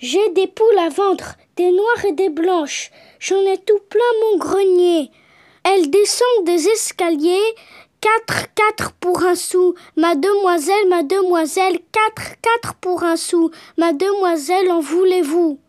J'ai des poules à vendre, des noires et des blanches. J'en ai tout plein mon grenier. Elles descendent des escaliers, quatre, quatre pour un sou. Ma demoiselle, ma demoiselle, quatre, quatre pour un sou. Ma demoiselle, en voulez-vous?